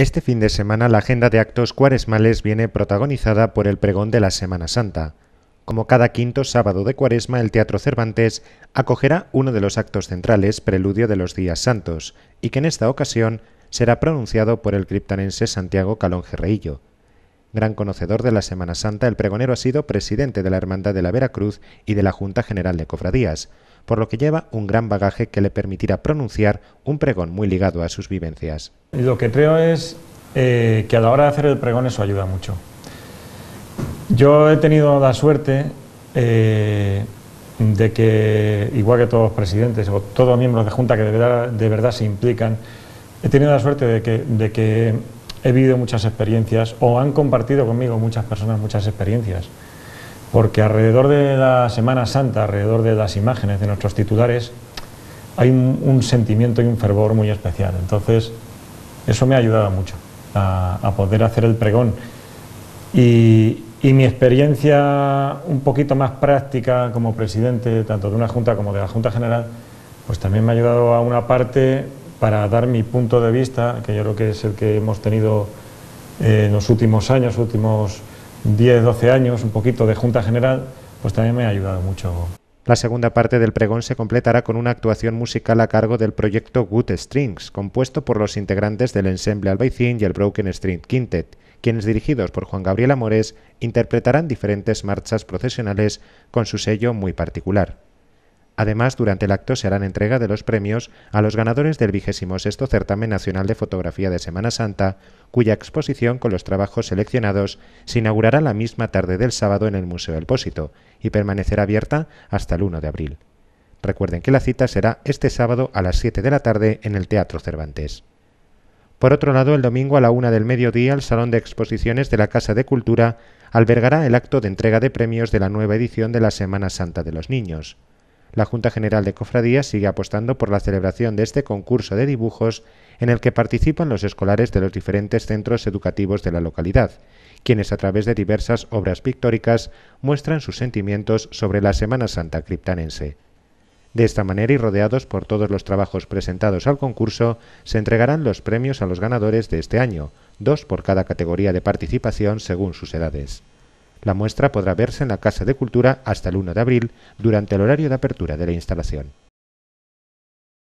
Este fin de semana la agenda de actos cuaresmales viene protagonizada por el pregón de la Semana Santa. Como cada quinto sábado de cuaresma, el Teatro Cervantes acogerá uno de los actos centrales, preludio de los días santos, y que en esta ocasión será pronunciado por el criptanense Santiago Calón Gerreillo. Gran conocedor de la Semana Santa, el pregonero ha sido presidente de la Hermandad de la Veracruz y de la Junta General de Cofradías, por lo que lleva un gran bagaje que le permitirá pronunciar un pregón muy ligado a sus vivencias. Lo que creo es eh, que a la hora de hacer el pregón eso ayuda mucho. Yo he tenido la suerte eh, de que, igual que todos los presidentes o todos los miembros de Junta que de verdad, se implican, he tenido la suerte de que he vivido muchas experiencias o han compartido conmigo muchas personas muchas experiencias porque alrededor de la Semana Santa, alrededor de las imágenes de nuestros titulares, hay un, sentimiento y un fervor muy especial. Entonces, eso me ha ayudado mucho a, poder hacer el pregón. Y, mi experiencia un poquito más práctica como presidente, tanto de una Junta como de la Junta General, pues también me ha ayudado a una parte para dar mi punto de vista, que yo creo que es el que hemos tenido eh, en los últimos años, últimos 10, 12 años, un poquito de Junta General, pues también me ha ayudado mucho. La segunda parte del pregón se completará con una actuación musical a cargo del proyecto Good Strings, compuesto por los integrantes del ensemble Albaicín y el Broken String Quintet, quienes dirigidos por Juan Gabriel Amores interpretarán diferentes marchas procesionales con su sello muy particular. Además, durante el acto se harán entrega de los premios a los ganadores del sexto Certamen Nacional de Fotografía de Semana Santa, cuya exposición con los trabajos seleccionados se inaugurará la misma tarde del sábado en el Museo del Pósito y permanecerá abierta hasta el 1 de abril. Recuerden que la cita será este sábado a las 7 de la tarde en el Teatro Cervantes. Por otro lado, el domingo a la una del mediodía, el Salón de Exposiciones de la Casa de Cultura albergará el acto de entrega de premios de la nueva edición de la Semana Santa de los Niños. La Junta General de Cofradías sigue apostando por la celebración de este concurso de dibujos en el que participan los escolares de los diferentes centros educativos de la localidad, quienes a través de diversas obras pictóricas muestran sus sentimientos sobre la Semana Santa criptanense. De esta manera y rodeados por todos los trabajos presentados al concurso, se entregarán los premios a los ganadores de este año, dos por cada categoría de participación según sus edades. La muestra podrá verse en la Casa de Cultura hasta el 1 de abril durante el horario de apertura de la instalación.